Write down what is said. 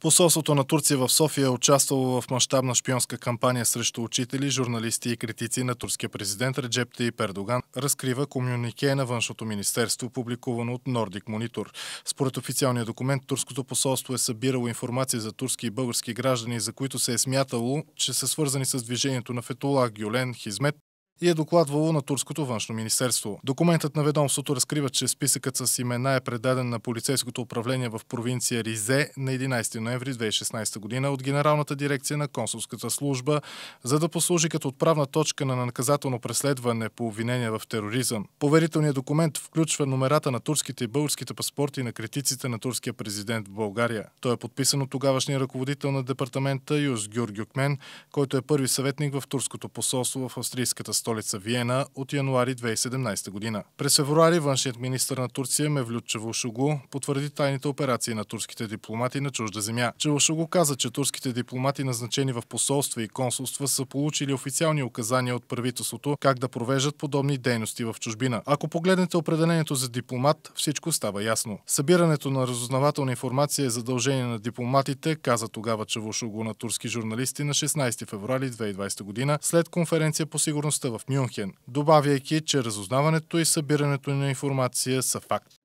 Посолството на Турция в София е участвало в мащабна шпионска кампания срещу учители, журналисти и критици на турския президент Реджеп и Пердоган, разкрива комюнике на Външното министерство, публикувано от Nordic Monitor. Според официалния документ, турското посолство е събирало информация за турски и български граждани, за които се е смятало, че са свързани с движението на Фетула, Гюлен, Хизмет и е докладвало на Турското външно министерство. Документът на ведомството разкрива, че списъкът с имена е предаден на полицейското управление в провинция Ризе на 11 ноември 2016 година от Генералната дирекция на консулската служба, за да послужи като отправна точка на наказателно преследване по обвинение в тероризъм. Поверителният документ включва номерата на турските и българските паспорти на критиците на турския президент в България. Той е подписан от тогавашния ръководител на департамента Юс Гюргюкмен, който е първи съветник в турското посолство в австрийската страна столица Виена от януари 2017 година. През февруари външният министр на Турция Мевлют Чавушугу потвърди тайните операции на турските дипломати на чужда земя. Чавушугу каза, че турските дипломати, назначени в посолства и консулства, са получили официални указания от правителството как да провеждат подобни дейности в чужбина. Ако погледнете определението за дипломат, всичко става ясно. Събирането на разузнавателна информация е задължение на дипломатите, каза тогава Чавушугу на турски журналисти на 16 февруари 2020 година след конференция по сигурността в Мюнхен, добавяйки, че разузнаването и събирането на информация са факт.